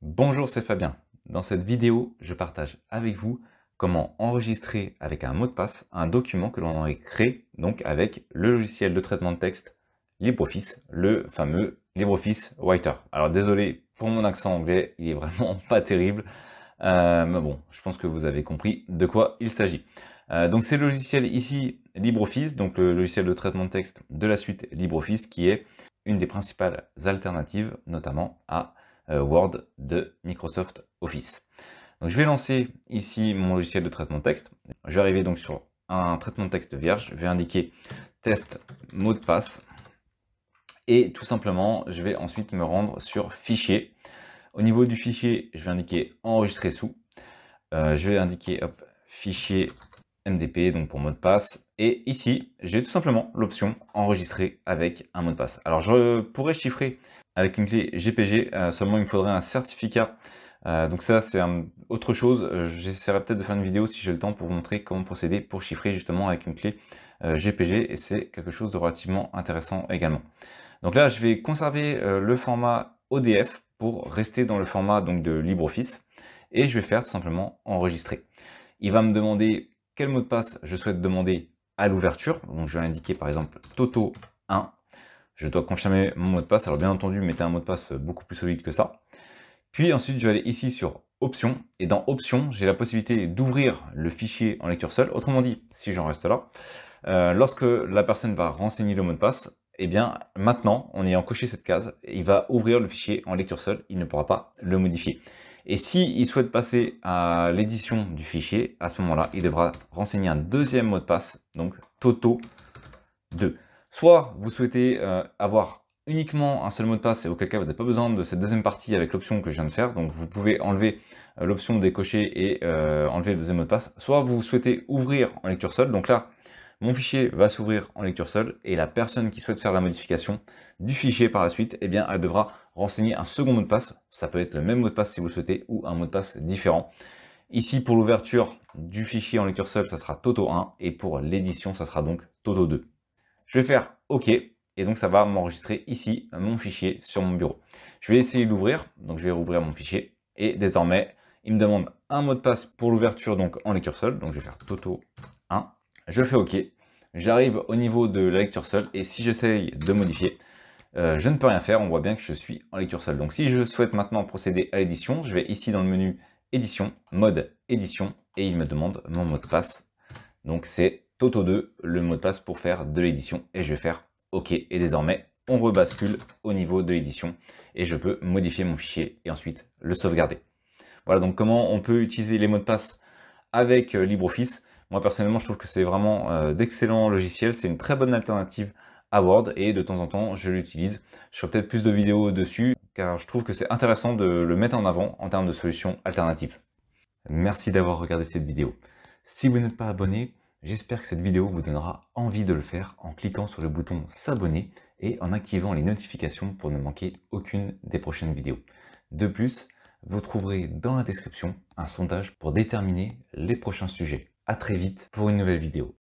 Bonjour, c'est Fabien. Dans cette vidéo, je partage avec vous comment enregistrer avec un mot de passe un document que l'on aurait créé donc avec le logiciel de traitement de texte LibreOffice, le fameux LibreOffice Writer. Alors désolé pour mon accent anglais, il est vraiment pas terrible. Euh, mais bon, je pense que vous avez compris de quoi il s'agit. Euh, donc c'est le logiciel ici LibreOffice, donc le logiciel de traitement de texte de la suite LibreOffice qui est une des principales alternatives, notamment à euh, Word de Microsoft Office. je vais lancer ici mon logiciel de traitement de texte. Je vais arriver donc sur un traitement de texte vierge. Je vais indiquer test mot de passe. Et tout simplement, je vais ensuite me rendre sur fichier. Au niveau du fichier, je vais indiquer enregistrer sous. Euh, je vais indiquer fichier MDP, donc pour mot de passe. Et ici, j'ai tout simplement l'option enregistrer avec un mot de passe. Alors je pourrais chiffrer avec une clé GPG, euh, seulement il me faudrait un certificat. Euh, donc ça, c'est autre chose. J'essaierai peut-être de faire une vidéo si j'ai le temps pour vous montrer comment procéder pour chiffrer justement avec une clé GPG. Euh, et c'est quelque chose de relativement intéressant également. Donc là, je vais conserver le format ODF pour rester dans le format donc, de LibreOffice. Et je vais faire tout simplement enregistrer. Il va me demander quel mot de passe je souhaite demander l'ouverture. Donc je vais indiquer par exemple Toto 1. Je dois confirmer mon mot de passe. Alors bien entendu, mettez un mot de passe beaucoup plus solide que ça. Puis ensuite, je vais aller ici sur Options. Et dans Options, j'ai la possibilité d'ouvrir le fichier en lecture seule. Autrement dit, si j'en reste là, euh, lorsque la personne va renseigner le mot de passe, et eh bien maintenant, en ayant coché cette case, il va ouvrir le fichier en lecture seule, il ne pourra pas le modifier. Et s'il souhaite passer à l'édition du fichier, à ce moment-là, il devra renseigner un deuxième mot de passe, donc Toto2. Soit vous souhaitez euh, avoir uniquement un seul mot de passe et auquel cas vous n'avez pas besoin de cette deuxième partie avec l'option que je viens de faire. Donc vous pouvez enlever euh, l'option décocher et euh, enlever le deuxième mot de passe. Soit vous souhaitez ouvrir en lecture seule. Donc là, mon fichier va s'ouvrir en lecture seule et la personne qui souhaite faire la modification du fichier par la suite, eh bien, elle devra renseigner un second mot de passe. Ça peut être le même mot de passe si vous le souhaitez ou un mot de passe différent. Ici, pour l'ouverture du fichier en lecture seule, ça sera Toto 1 et pour l'édition, ça sera donc Toto 2. Je vais faire OK et donc ça va m'enregistrer ici mon fichier sur mon bureau. Je vais essayer de l'ouvrir, donc je vais rouvrir mon fichier et désormais, il me demande un mot de passe pour l'ouverture donc en lecture seule, donc je vais faire Toto 1 je fais OK. J'arrive au niveau de la lecture seule et si j'essaye de modifier, euh, je ne peux rien faire. On voit bien que je suis en lecture seule. Donc si je souhaite maintenant procéder à l'édition, je vais ici dans le menu édition, mode édition et il me demande mon mot de passe. Donc c'est Toto2 le mot de passe pour faire de l'édition et je vais faire OK. Et désormais, on rebascule au niveau de l'édition et je peux modifier mon fichier et ensuite le sauvegarder. Voilà donc comment on peut utiliser les mots de passe avec euh, LibreOffice. Moi personnellement, je trouve que c'est vraiment euh, d'excellents logiciels, c'est une très bonne alternative à Word et de temps en temps, je l'utilise. Je ferai peut-être plus de vidéos dessus car je trouve que c'est intéressant de le mettre en avant en termes de solutions alternatives. Merci d'avoir regardé cette vidéo. Si vous n'êtes pas abonné, j'espère que cette vidéo vous donnera envie de le faire en cliquant sur le bouton s'abonner et en activant les notifications pour ne manquer aucune des prochaines vidéos. De plus, vous trouverez dans la description un sondage pour déterminer les prochains sujets à très vite pour une nouvelle vidéo.